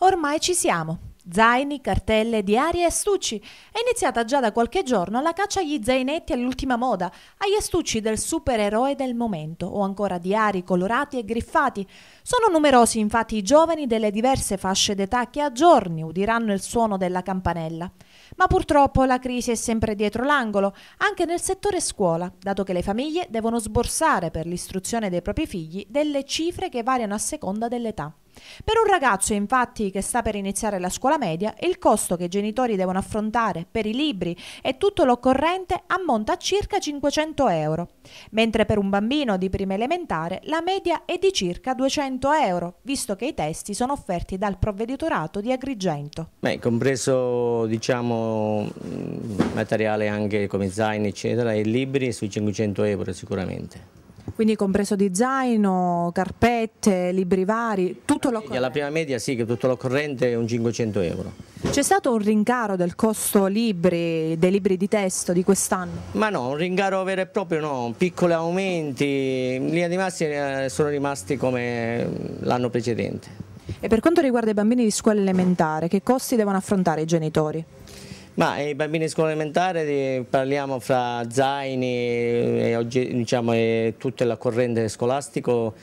Ormai ci siamo. Zaini, cartelle, diari e astucci. È iniziata già da qualche giorno la caccia agli zainetti all'ultima moda, agli astucci del supereroe del momento, o ancora diari colorati e griffati. Sono numerosi infatti i giovani delle diverse fasce d'età che a giorni udiranno il suono della campanella. Ma purtroppo la crisi è sempre dietro l'angolo, anche nel settore scuola, dato che le famiglie devono sborsare per l'istruzione dei propri figli delle cifre che variano a seconda dell'età. Per un ragazzo infatti che sta per iniziare la scuola media, il costo che i genitori devono affrontare per i libri e tutto l'occorrente ammonta a circa 500 euro, mentre per un bambino di prima elementare la media è di circa 200 euro, visto che i testi sono offerti dal provveditorato di Agrigento. Beh, compreso diciamo, mm, materiale anche come zaini eccetera e libri sui 500 euro sicuramente quindi compreso di zaino, carpette, libri vari, tutto l'occorrente. Alla prima media sì, che tutto l'occorrente è un 500 euro. C'è stato un rincaro del costo libri, dei libri di testo di quest'anno? Ma no, un rincaro vero e proprio no, piccoli aumenti, in linea di massima eh, sono rimasti come l'anno precedente. E per quanto riguarda i bambini di scuola elementare, che costi devono affrontare i genitori? Ma i bambini di scuola elementare parliamo fra zaini e, oggi, diciamo, e tutta la corrente scolastico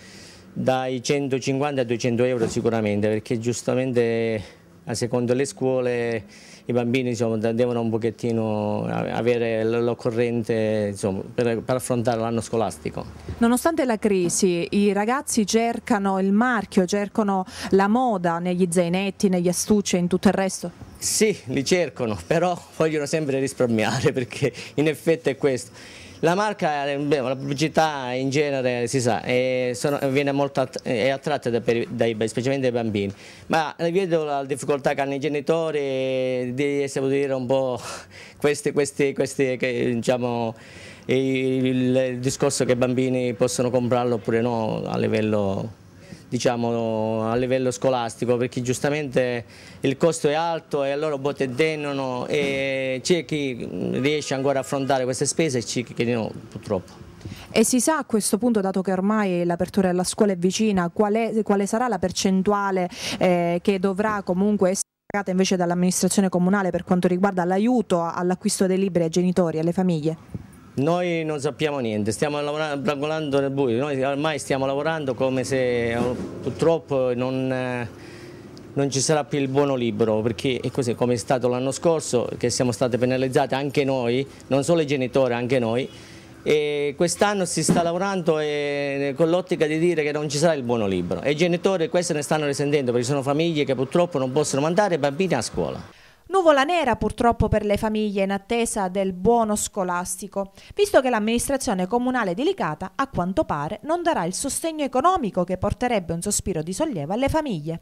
dai 150 ai 200 euro sicuramente perché giustamente a secondo le scuole i bambini insomma, devono un pochettino avere l'occorrente per, per, affrontare l'anno scolastico. Nonostante la crisi i ragazzi cercano il marchio, cercano la moda negli zainetti, negli astucci e in tutto il resto? Sì, li cercano, però vogliono sempre risparmiare perché in effetti è questo. La marca, eh, la pubblicità in genere si sa, è, eh, sono, molto, eh, è attratta da, dai, specialmente dai bambini, ma vedo la difficoltà che hanno i genitori di esaudire un po' questi, questi, questi che, diciamo, il, il discorso che i bambini possono comprarlo oppure no a livello diciamo, a livello scolastico perché giustamente il costo è alto e loro botte dennono e c'è chi riesce ancora a affrontare queste spese e c'è chi no purtroppo. E si sa a questo punto, dato che ormai l'apertura della scuola è vicina, qual quale sarà la percentuale eh, che dovrà comunque essere pagata invece dall'amministrazione comunale per quanto riguarda l'aiuto all'acquisto dei libri ai genitori e alle famiglie? Noi non sappiamo niente, stiamo lavorando nel buio, noi ormai stiamo lavorando come se eh, purtroppo non, eh, non ci sarà più il buono libro, perché è così come è stato l'anno scorso, che siamo state penalizzate anche noi, non solo i genitori, anche noi, quest'anno si sta lavorando e, eh, con l'ottica di dire che non ci sarà il buono libro. e i genitori questo ne stanno risentendo perché sono famiglie che purtroppo non possono mandare bambini a scuola. Nuvola nera purtroppo per le famiglie in attesa del buono scolastico, visto che l'amministrazione comunale di Licata a quanto pare non darà il sostegno economico che porterebbe un sospiro di sollievo alle famiglie.